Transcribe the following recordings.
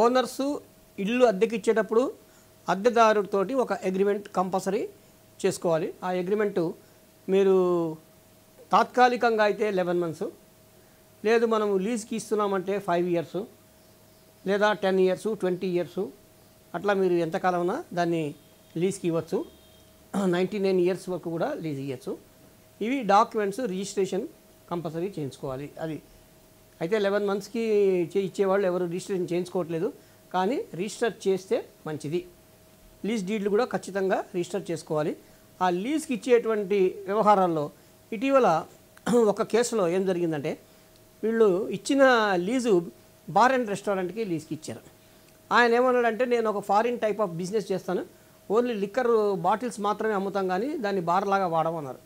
owners ఇల్లు అద్దెకి ఇచ్చేటప్పుడు అద్దెదారుడితోటి ఒక అగ్రిమెంట్ కంపల్సరీ చేసుకోవాలి ఆ అగ్రిమెంటు మీరు తాత్కాలికంగా అయితే లెవెన్ మంత్స్ లేదు మనం లీజ్కి ఇస్తున్నామంటే ఫైవ్ ఇయర్స్ లేదా టెన్ ఇయర్స్ ట్వంటీ ఇయర్స్ అట్లా మీరు ఉన్నా దాన్ని లీజ్కి ఇవ్వచ్చు నైంటీ నైన్ ఇయర్స్ వరకు కూడా లీజ్ ఇవ్వచ్చు ఇవి డాక్యుమెంట్స్ రిజిస్ట్రేషన్ కంపల్సరీ చేయించుకోవాలి అది అయితే లెవెన్ మంత్స్కి ఇచ్చేవాళ్ళు ఎవరు రిజిస్ట్రేషన్ చేయించుకోవట్లేదు కానీ రిజిస్టర్ చేస్తే మంచిది లీజ్ డీడ్లు కూడా ఖచ్చితంగా రిజిస్టర్ చేసుకోవాలి ఆ లీజ్కి ఇచ్చేటువంటి వ్యవహారాల్లో ఇటీవల ఒక కేసులో ఏం జరిగిందంటే వీళ్ళు ఇచ్చిన లీజు బార్ అండ్ రెస్టారెంట్కి లీజ్కి ఇచ్చారు ఆయన ఏమన్నాడంటే నేను ఒక ఫారిన్ టైప్ ఆఫ్ బిజినెస్ చేస్తాను ఓన్లీ లిక్కర్ బాటిల్స్ మాత్రమే అమ్ముతాం కానీ దాన్ని బార్ లాగా వాడమన్నారు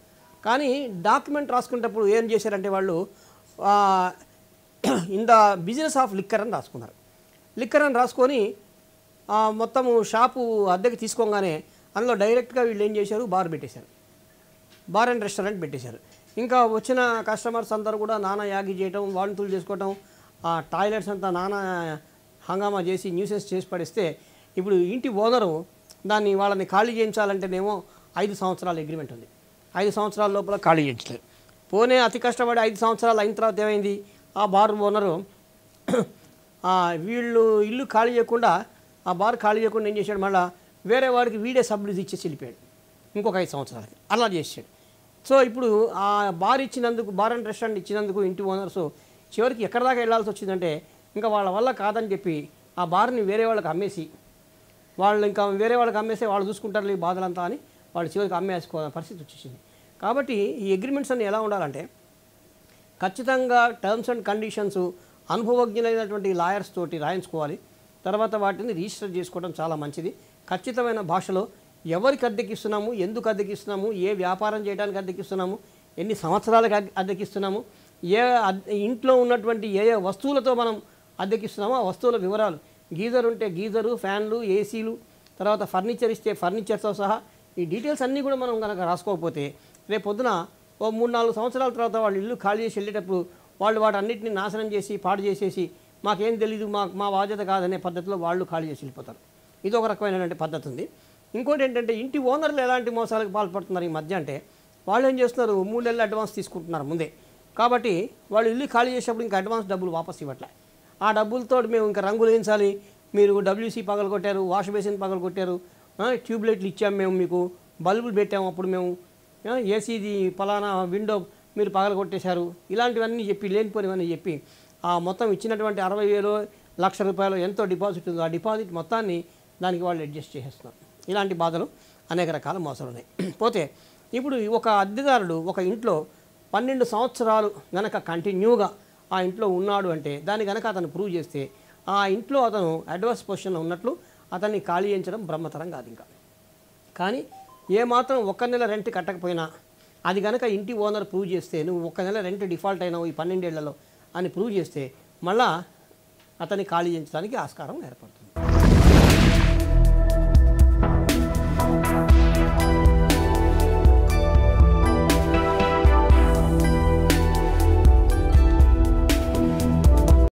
కానీ డాక్యుమెంట్ రాసుకునేటప్పుడు ఏం చేశారంటే వాళ్ళు in the business of liquor అని రాసుకున్నారు లిక్కర్ అని రాసుకొని మొత్తము షాపు అద్దెకి తీసుకోగానే అందులో డైరెక్ట్గా వీళ్ళు ఏం చేశారు బార్ పెట్టేశారు బార్ అండ్ రెస్టారెంట్ పెట్టేశారు ఇంకా వచ్చిన కస్టమర్స్ అందరూ కూడా నానా యాగి చేయటం వాంతులు చేసుకోవటం ఆ టాయిలెట్స్ అంతా నానా హంగామా చేసి న్యూసెన్స్ చేసి పడిస్తే ఇప్పుడు ఇంటి ఓనరు దాన్ని వాళ్ళని ఖాళీ చేయించాలంటేనేమో ఐదు సంవత్సరాల అగ్రిమెంట్ ఉంది ఐదు సంవత్సరాల లోపల ఖాళీ చేయించలేదు పోనే అతి కష్టపడి ఐదు సంవత్సరాలు అయిన తర్వాత ఏమైంది ఆ బార్ ఓనరు వీళ్ళు ఇల్లు ఖాళీ చేయకుండా ఆ బార్ ఖాళీ చేయకుండా ఏం చేశాడు మళ్ళీ వేరే వాడికి వీడే సబ్లీజ్ ఇచ్చేసి వెళ్ళిపోయాడు ఇంకొక ఐదు సంవత్సరాలకి అలా చేసాడు సో ఇప్పుడు ఆ బార్ ఇచ్చినందుకు బార్ అండ్ రెస్టారెంట్ ఇచ్చినందుకు ఇంటి ఓనర్స్ చివరికి ఎక్కడ దాకా వెళ్ళాల్సి వచ్చిందంటే ఇంకా వాళ్ళ వల్ల కాదని చెప్పి ఆ బార్ని వేరే వాళ్ళకి అమ్మేసి వాళ్ళు ఇంకా వేరే వాళ్ళకి అమ్మేస్తే వాళ్ళు చూసుకుంటారు బాధలంతా అని వాళ్ళు చివరికి అమ్మేసుకోవాలని పరిస్థితి వచ్చేసింది కాబట్టి ఈ అగ్రిమెంట్స్ అన్నీ ఎలా ఉండాలంటే ఖచ్చితంగా టర్మ్స్ అండ్ కండిషన్స్ అనుభవజ్ఞులైనటువంటి లాయర్స్ తోటి రాయించుకోవాలి తర్వాత వాటిని రిజిస్టర్ చేసుకోవడం చాలా మంచిది ఖచ్చితమైన భాషలో ఎవరికి అద్దెకిస్తున్నాము ఎందుకు అద్దెకిస్తున్నాము ఏ వ్యాపారం చేయడానికి అద్దెకిస్తున్నాము ఎన్ని సంవత్సరాలకు అద్దెకిస్తున్నాము ఏ ఇంట్లో ఉన్నటువంటి ఏ ఏ వస్తువులతో మనం అద్దెకిస్తున్నామో ఆ వస్తువుల వివరాలు గీజర్ ఉంటే గీజరు ఫ్యాన్లు ఏసీలు తర్వాత ఫర్నిచర్ ఇస్తే ఫర్నిచర్తో సహా ఈ డీటెయిల్స్ అన్నీ కూడా మనం కనుక రాసుకోకపోతే రేపు పొద్దున ఓ మూడు నాలుగు సంవత్సరాల తర్వాత వాళ్ళు ఇల్లు ఖాళీ చేసి వెళ్ళేటప్పుడు వాళ్ళు వాటి అన్నింటినీ నాశనం చేసి పాడు చేసేసి మాకేం తెలియదు మా మా బాధ్యత కాదనే పద్ధతిలో వాళ్ళు ఖాళీ చేసి వెళ్ళిపోతారు ఇది ఒక రకమైనటువంటి పద్ధతి ఉంది ఇంకోటి ఏంటంటే ఇంటి ఓనర్లు ఎలాంటి మోసాలకు పాల్పడుతున్నారు ఈ మధ్య అంటే వాళ్ళు ఏం చేస్తున్నారు మూడు నెలలు అడ్వాన్స్ తీసుకుంటున్నారు ముందే కాబట్టి వాళ్ళు ఇల్లు ఖాళీ చేసేటప్పుడు ఇంకా అడ్వాన్స్ డబ్బులు వాపస్ ఇవ్వట్లే ఆ డబ్బులతో మేము ఇంకా రంగులు వేయించాలి మీరు డబ్ల్యూసీ పగలు కొట్టారు వాష్ బేసిన్ పగలు కొట్టారు ట్యూబ్లైట్లు ఇచ్చాము మేము మీకు బల్బులు పెట్టాము అప్పుడు మేము ఏసీది ఫలానా విండో మీరు పగల కొట్టేశారు ఇలాంటివన్నీ చెప్పి లేనిపోనివన్నీ చెప్పి ఆ మొత్తం ఇచ్చినటువంటి అరవై వేలు లక్ష రూపాయలు ఎంతో డిపాజిట్ ఉందో ఆ డిపాజిట్ మొత్తాన్ని దానికి వాళ్ళు అడ్జస్ట్ చేసేస్తున్నారు ఇలాంటి బాధలు అనేక రకాల మోసాలు ఉన్నాయి పోతే ఇప్పుడు ఒక అద్దెదారుడు ఒక ఇంట్లో పన్నెండు సంవత్సరాలు గనక కంటిన్యూగా ఆ ఇంట్లో ఉన్నాడు అంటే దాన్ని గనక అతను ప్రూవ్ చేస్తే ఆ ఇంట్లో అతను అడ్వాన్స్ పొజిషన్లో ఉన్నట్లు అతన్ని ఖాళీ చేయించడం బ్రహ్మతరం కాదు ఇంకా కానీ ఏమాత్రం ఒక్క నెల రెంట్ కట్టకపోయినా అది కనుక ఇంటి ఓనర్ ప్రూవ్ చేస్తే నువ్వు ఒక్క నెల రెంట్ డిఫాల్ట్ అయినావు ఈ పన్నెండేళ్లలో అని ప్రూవ్ చేస్తే మళ్ళా అతన్ని ఖాళీ చేయించడానికి ఆస్కారం ఏర్పడుతుంది